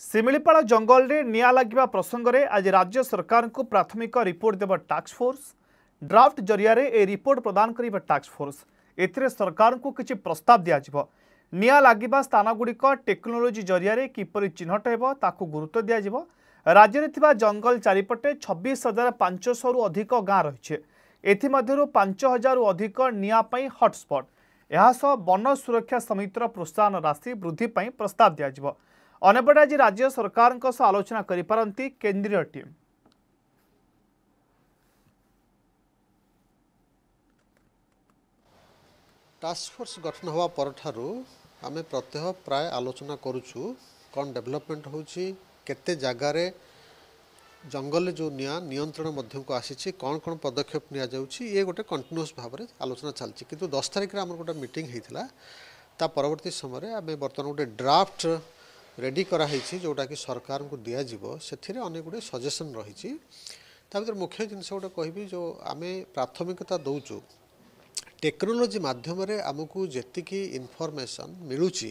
ଶିମିଳିପାଳ ଜଙ୍ଗଲରେ ନିଆଁ ଲାଗିବା ପ୍ରସଙ୍ଗରେ ଆଜି ରାଜ୍ୟ ସରକାରଙ୍କୁ ପ୍ରାଥମିକ ରିପୋର୍ଟ ଦେବ ଟାସ୍କଫୋର୍ସ ଡ୍ରାଫ୍ଟ ଜରିଆରେ ଏହି ରିପୋର୍ଟ ପ୍ରଦାନ କରିବ ଟାସ୍କଫୋର୍ସ ଏଥିରେ ସରକାରଙ୍କୁ କିଛି ପ୍ରସ୍ତାବ ଦିଆଯିବ ନିଆଁ ଲାଗିବା ସ୍ଥାନଗୁଡ଼ିକ ଟେକ୍ନୋଲୋଜି ଜରିଆରେ କିପରି ଚିହ୍ନଟ ହେବ ତାକୁ ଗୁରୁତ୍ୱ ଦିଆଯିବ ରାଜ୍ୟରେ ଥିବା ଜଙ୍ଗଲ ଚାରିପଟେ ଛବିଶ ହଜାର ପାଞ୍ଚଶହରୁ ଅଧିକ ଗାଁ ରହିଛି ଏଥିମଧ୍ୟରୁ ପାଞ୍ଚ ହଜାରରୁ ଅଧିକ ନିଆଁ ପାଇଁ ହଟ୍ସ୍ପଟ୍ ଏହାସହ ବନ ସୁରକ୍ଷା ସମିତିର ପ୍ରୋତ୍ସାହନ ରାଶି ବୃଦ୍ଧି ପାଇଁ ପ୍ରସ୍ତାବ ଦିଆଯିବ ଅନ୍ୟପଟେ ଆଜି ରାଜ୍ୟ ସରକାରଙ୍କ ସହ ଆଲୋଚନା କରିପାରନ୍ତି କେନ୍ଦ୍ରୀୟ ଟିମ୍ টাস্কফোর্স গঠন হওয়া পরঠারু আমি প্রত্যহ প্রায় আলোচনা করুছু কণ ডেভেলপমেন্ট হচ্ছে কেতে জায়গায় জঙ্গলে যে নিয়া নিয়ন্ত্রণ মধ্যকু আসিছি কণ কণ পদক্ষেপ নিয়া যাচ্ছে ইয়ে গোটে কন্টিনিউস ভাবে আলোচনা চালছে কিন্তু দশ তারিখে আমার গোটে মিটিং হয়েছিল তা পরবর্তী সময় আমি বর্তমানে গোটে ড্রাফট ରେଡ଼ି କରାହେଇଛି ଯେଉଁଟାକି ସରକାରଙ୍କୁ ଦିଆଯିବ ସେଥିରେ ଅନେକ ଗୁଡ଼ିଏ ସଜେସନ୍ ରହିଛି ତା ଭିତରେ ମୁଖ୍ୟ ଜିନିଷ ଗୋଟେ କହିବି ଯେଉଁ ଆମେ ପ୍ରାଥମିକତା ଦେଉଛୁ ଟେକ୍ନୋଲୋଜି ମାଧ୍ୟମରେ ଆମକୁ ଯେତିକି ଇନଫର୍ମେସନ୍ ମିଳୁଛି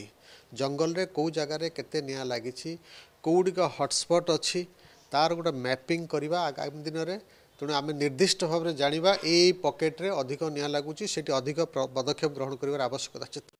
ଜଙ୍ଗଲରେ କେଉଁ ଜାଗାରେ କେତେ ନିଆଁ ଲାଗିଛି କେଉଁଗୁଡ଼ିକ ହଟ୍ସ୍ପଟ୍ ଅଛି ତାର ଗୋଟେ ମ୍ୟାପିଂ କରିବା ଆଗାମୀ ଦିନରେ ତେଣୁ ଆମେ ନିର୍ଦ୍ଦିଷ୍ଟ ଭାବରେ ଜାଣିବା ଏଇ ପକେଟରେ ଅଧିକ ନିଆଁ ଲାଗୁଛି ସେଠି ଅଧିକ ପଦକ୍ଷେପ ଗ୍ରହଣ କରିବାର ଆବଶ୍ୟକତା ଅଛି